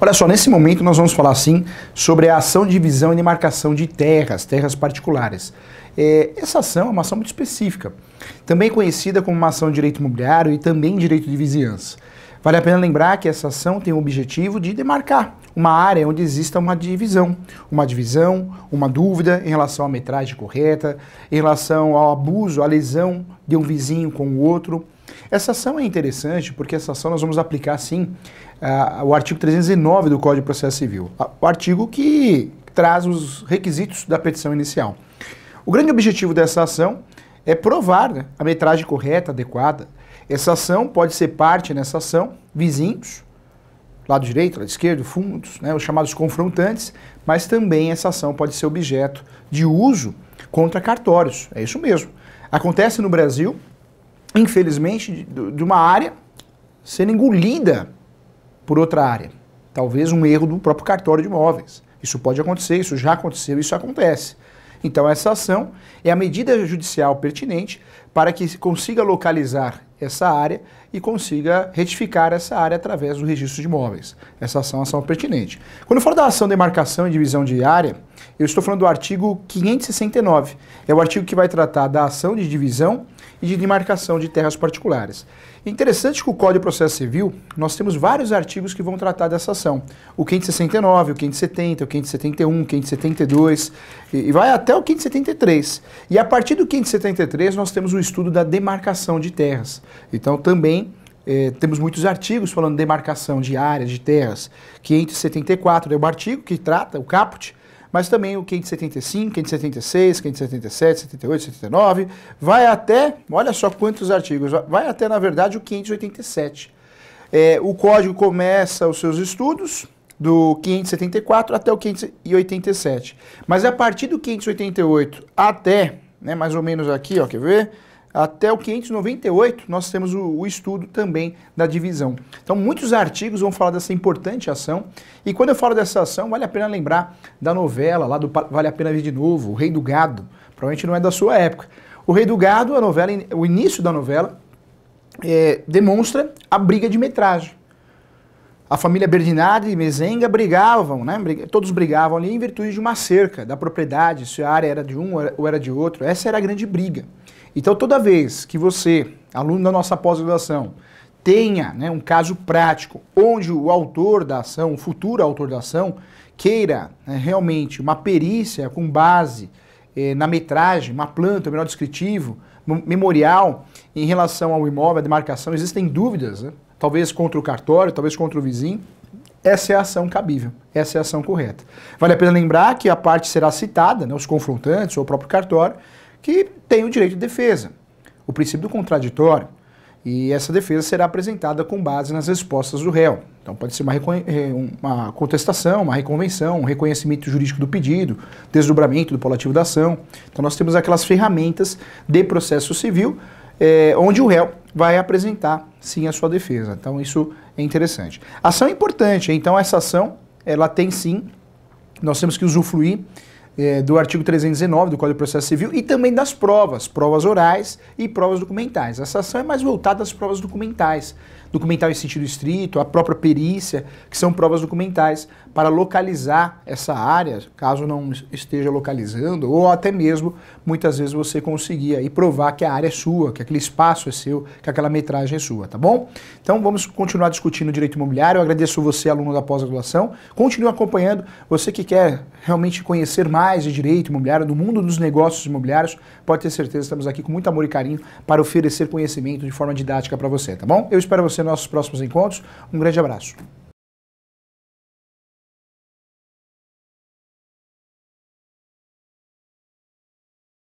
Olha só, nesse momento nós vamos falar sim sobre a ação de divisão e demarcação de terras, terras particulares. É, essa ação é uma ação muito específica, também conhecida como uma ação de direito imobiliário e também direito de vizinhança. Vale a pena lembrar que essa ação tem o objetivo de demarcar uma área onde exista uma divisão, uma divisão, uma dúvida em relação à metragem correta, em relação ao abuso, à lesão de um vizinho com o outro essa ação é interessante porque essa ação nós vamos aplicar, sim, a, o artigo 309 do Código de Processo Civil, o artigo que traz os requisitos da petição inicial. O grande objetivo dessa ação é provar né, a metragem correta, adequada. Essa ação pode ser parte nessa ação, vizinhos, lado direito, lado esquerdo, fundos, né, os chamados confrontantes, mas também essa ação pode ser objeto de uso contra cartórios. É isso mesmo. Acontece no Brasil infelizmente, de uma área sendo engolida por outra área. Talvez um erro do próprio cartório de imóveis. Isso pode acontecer, isso já aconteceu, isso acontece. Então, essa ação é a medida judicial pertinente para que se consiga localizar essa área e consiga retificar essa área através do registro de imóveis. Essa ação é ação pertinente. Quando eu falo da ação de demarcação e divisão de área, eu estou falando do artigo 569. É o artigo que vai tratar da ação de divisão e de demarcação de terras particulares. É interessante que o Código de Processo Civil, nós temos vários artigos que vão tratar dessa ação. O 569, o 570, o 571, o 572, e vai até o 573. E a partir do 573 nós temos o estudo da demarcação de terras. Então também é, temos muitos artigos falando de demarcação de áreas, de terras. 574 é um artigo que trata, o caput, mas também o 575, 576, 577, 78, 79, vai até, olha só quantos artigos, vai até, na verdade, o 587. É, o código começa os seus estudos do 574 até o 587. Mas é a partir do 588 até, né, mais ou menos aqui, ó, quer ver? até o 598, nós temos o, o, estudo também da divisão. Então, muitos artigos vão falar dessa importante ação. E quando eu falo dessa ação, vale a pena lembrar da novela lá do Vale a Pena Ver de Novo, O Rei do Gado. Provavelmente não é da sua época. O Rei do Gado, a novela, o início da novela, é, demonstra a briga de metragem a família Berdinardi e Mezenga brigavam, né? todos brigavam ali em virtude de uma cerca da propriedade, se a área era de um ou era de outro. Essa era a grande briga. Então, toda vez que você, aluno da nossa pós-graduação, tenha né, um caso prático onde o autor da ação, o futuro autor da ação, queira né, realmente uma perícia com base eh, na metragem, uma planta, um melhor descritivo, memorial em relação ao imóvel, à demarcação, existem dúvidas, né? talvez contra o cartório, talvez contra o vizinho. Essa é a ação cabível, essa é a ação correta. Vale a pena lembrar que a parte será citada, né, os confrontantes ou o próprio cartório, que tem o direito de defesa, o princípio do contraditório. E essa defesa será apresentada com base nas respostas do réu. Então pode ser uma, eh, uma contestação, uma reconvenção, um reconhecimento jurídico do pedido, desdobramento do polativo da ação. Então nós temos aquelas ferramentas de processo civil é, onde o réu vai apresentar sim a sua defesa. Então isso é interessante. Ação é importante, então essa ação ela tem sim, nós temos que usufruir é, do artigo 319 do Código de Processo Civil e também das provas, provas orais e provas documentais. Essa ação é mais voltada às provas documentais, documental em sentido estrito, a própria perícia, que são provas documentais, para localizar essa área, caso não esteja localizando, ou até mesmo muitas vezes você conseguir aí provar que a área é sua, que aquele espaço é seu, que aquela metragem é sua, tá bom? Então vamos continuar discutindo direito imobiliário. Eu agradeço você, aluno da pós-graduação. Continue acompanhando. Você que quer realmente conhecer mais de direito imobiliário, do mundo dos negócios imobiliários, pode ter certeza, estamos aqui com muito amor e carinho para oferecer conhecimento de forma didática para você, tá bom? Eu espero você nos nossos próximos encontros. Um grande abraço.